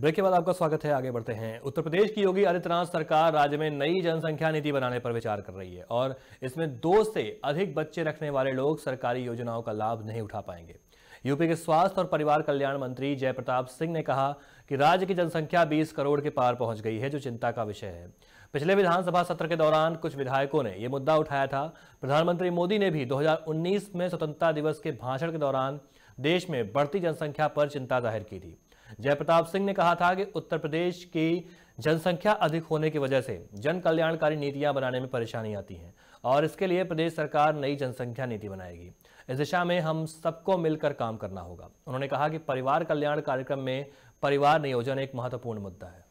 break के बाद आपका स्वागत है आगे बढ़ते हैं उत्तर प्रदेश की योगी आदित्यनाथ सरकार राज्य में नई जनसंख्या नीति बनाने पर विचार कर रही है और इसमें दो से अधिक बच्चे रखने वाले लोग सरकारी योजनाओं का लाभ नहीं उठा पाएंगे यूपी के स्वास्थ्य और परिवार कल्याण मंत्री जयप्रताप सिंह ने कहा कि राज्य की जनसंख्या 20 करोड़ के पार पहुंच गई है जो चिंता का विषय है पिछले विधानसभा सत्र के दौरान कुछ विधायकों ने यह मुद्दा उठाया था प्रधानमंत्री मोदी ने भी 2019 में स्वतंत्रता दिवस के भाषण के दौरान देश में बढ़ती जनसंख्या पर चिंता जाहिर की थी जयप्रताप सिंह ने कहा था कि उत्तर प्रदेश की जनसंख्या अधिक होने की वजह से जन कल्याणकारी नीतियां बनाने में परेशानी आती है और इसके लिए प्रदेश सरकार नई जनसंख्या नीति बनाएगी इस दिशा में हम सबको मिलकर काम करना होगा उन्होंने कहा कि परिवार कल्याण कार्यक्रम में परिवार नियोजन एक महत्वपूर्ण मुद्दा है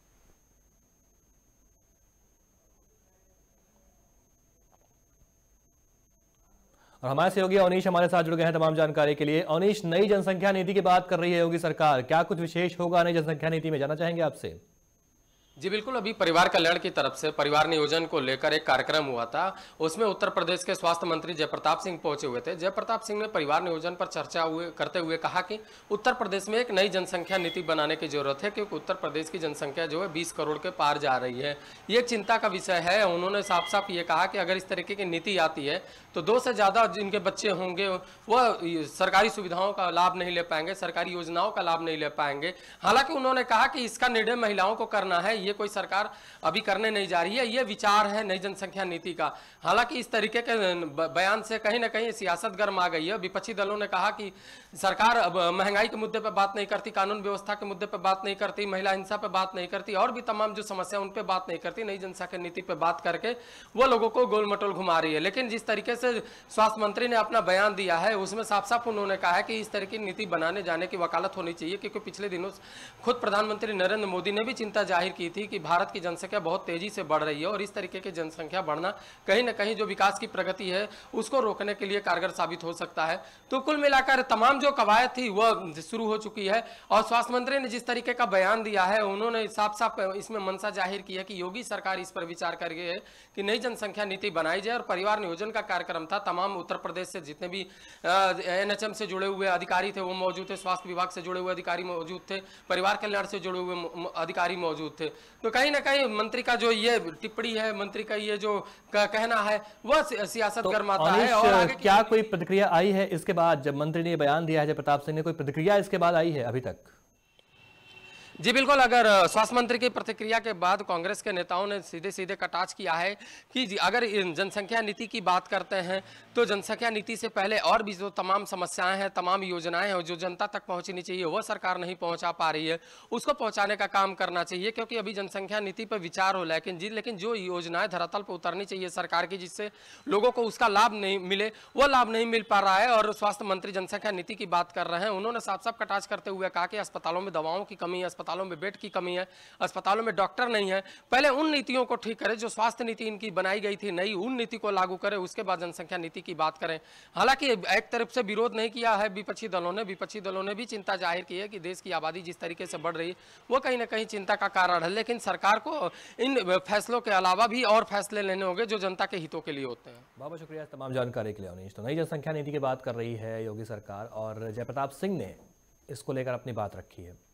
और हमारे सहयोगी अवनीश हमारे साथ जुड़ गए हैं तमाम जानकारी के लिए अवनीश नई जनसंख्या नीति की बात कर रही है योगी सरकार क्या कुछ विशेष होगा नई जनसंख्या नीति में जाना चाहेंगे आपसे जी बिल्कुल अभी परिवार कल्याण की तरफ से परिवार नियोजन को लेकर एक कार्यक्रम हुआ था उसमें उत्तर प्रदेश के स्वास्थ्य मंत्री जयप्रताप सिंह पहुंचे हुए थे जयप्रताप सिंह ने परिवार नियोजन पर चर्चा हुए करते हुए कहा कि उत्तर प्रदेश में एक नई जनसंख्या नीति बनाने की जरूरत है क्योंकि उत्तर प्रदेश की जनसंख्या जो है बीस करोड़ के पार जा रही है ये चिंता का विषय है उन्होंने साफ साफ ये कहा कि अगर इस तरीके की नीति आती है तो दो से ज़्यादा जिनके बच्चे होंगे वह सरकारी सुविधाओं का लाभ नहीं ले पाएंगे सरकारी योजनाओं का लाभ नहीं ले पाएंगे हालांकि उन्होंने कहा कि इसका निर्णय महिलाओं को करना है ये कोई सरकार अभी करने नहीं जा रही है ये विचार है नई जनसंख्या नीति का हालांकि इस तरीके के बयान से कहीं ना कहीं सियासत गर्म आ गई है विपक्षी दलों ने कहा कि सरकार अब महंगाई के मुद्दे पर बात नहीं करती कानून व्यवस्था के मुद्दे पर बात नहीं करती महिला हिंसा पर बात नहीं करती और भी तमाम जो समस्या उन पर बात नहीं करती नई जनसंख्या नीति पर बात करके वो लोगों को गोलमटोल घुमा रही है लेकिन जिस तरीके से स्वास्थ्य मंत्री ने अपना बयान दिया है उसमें साफ साफ उन्होंने कहा है कि इस तरह की नीति बनाने जाने की वकालत होनी चाहिए क्योंकि पिछले दिनों खुद प्रधानमंत्री नरेंद्र मोदी ने भी चिंता जाहिर की थी कि भारत की जनसंख्या बहुत तेजी से बढ़ रही है और इस तरीके की जनसंख्या बढ़ना कहीं ना कहीं जो विकास की प्रगति है उसको रोकने के लिए कारगर साबित हो सकता है तो कुल मिलाकर तमाम जो कवायद थी वह शुरू हो चुकी है और स्वास्थ्य मंत्री ने जिस तरीके का बयान दिया है उन्होंने साफ साफ इसमें मनसा जाहिर की है कि योगी सरकार इस पर विचार कर गई है कि नई जनसंख्या नीति बनाई जाए और परिवार नियोजन का कार्यक्रम था तमाम उत्तर प्रदेश से जितने भी एनएचएम से जुड़े हुए अधिकारी थे वो मौजूद थे स्वास्थ्य विभाग से जुड़े हुए अधिकारी मौजूद थे परिवार कल्याण से जुड़े हुए अधिकारी मौजूद थे तो कहीं ना कहीं मंत्री का जो ये टिप्पणी है मंत्री का ये जो कहना है वह सियासत तो गर्माता है और क्या कोई प्रतिक्रिया आई है इसके बाद जब मंत्री ने बयान दिया है जब प्रताप सिंह ने कोई प्रतिक्रिया इसके बाद आई है अभी तक जी बिल्कुल अगर स्वास्थ्य मंत्री की प्रतिक्रिया के बाद कांग्रेस के नेताओं ने सीधे सीधे कटाच किया है कि अगर जनसंख्या नीति की बात करते हैं तो जनसंख्या नीति से पहले और भी जो तमाम समस्याएं हैं तमाम योजनाएं हैं जो जनता तक पहुंचनी चाहिए वह सरकार नहीं पहुंचा पा रही है उसको पहुंचाने का काम करना चाहिए क्योंकि अभी जनसंख्या नीति पर विचार हो लेकिन जी लेकिन जो योजनाएं धरातल पर उतरनी चाहिए सरकार की जिससे लोगों को उसका लाभ नहीं मिले वो लाभ नहीं मिल पा रहा है और स्वास्थ्य मंत्री जनसंख्या नीति की बात कर रहे हैं उन्होंने साफ साफ कटाच करते हुए कहा कि अस्पतालों में दवाओं की कमी है अस्पतालों में बेड की कमी है अस्पतालों में डॉक्टर नहीं है पहले उन नीतियों को ठीक करें जो स्वास्थ्य नीति इनकी बनाई गई थी नई उन नीति को लागू करें उसके बाद जनसंख्या नीति की बात करें हालांकि एक तरफ से विरोध नहीं किया है विपक्षी दलों ने विपक्षी दलों ने भी चिंता जाहिर की है कि देश की आबादी जिस तरीके से बढ़ रही है वो कहीं ना कहीं चिंता का कारण है लेकिन सरकार को इन फैसलों के अलावा भी और फैसले लेने होंगे जो जनता के हितों के लिए होते हैं बाबा शुक्रिया तमाम जानकारी के लिए अवनीश तो नई जनसंख्या नीति की बात कर रही है योगी सरकार और जयप्रताप सिंह ने इसको लेकर अपनी बात रखी है